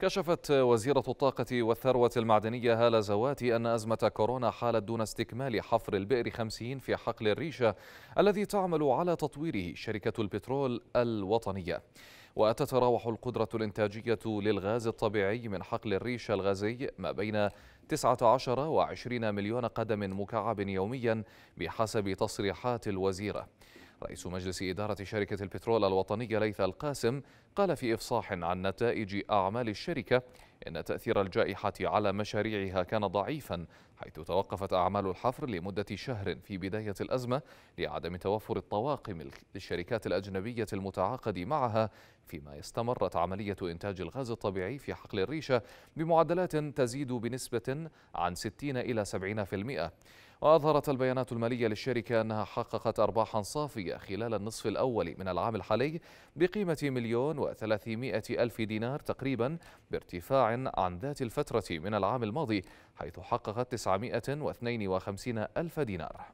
كشفت وزيرة الطاقة والثروة المعدنية هالة زواتي أن أزمة كورونا حالت دون استكمال حفر البئر 50 في حقل الريشة الذي تعمل على تطويره شركة البترول الوطنية وتتراوح القدرة الإنتاجية للغاز الطبيعي من حقل الريشة الغازي ما بين 19 و 20 مليون قدم مكعب يوميا بحسب تصريحات الوزيرة رئيس مجلس إدارة شركة البترول الوطنية ليث القاسم قال في إفصاح عن نتائج أعمال الشركة إن تأثير الجائحة على مشاريعها كان ضعيفا حيث توقفت أعمال الحفر لمدة شهر في بداية الأزمة لعدم توفر الطواقم للشركات الأجنبية المتعاقد معها فيما استمرت عملية إنتاج الغاز الطبيعي في حقل الريشة بمعدلات تزيد بنسبة عن 60 إلى 70% وأظهرت البيانات المالية للشركة أنها حققت أرباحا صافية خلال النصف الأول من العام الحالي بقيمة مليون و 300 ألف دينار تقريبا بارتفاع عن ذات الفترة من العام الماضي حيث حققت 952 ألف دينار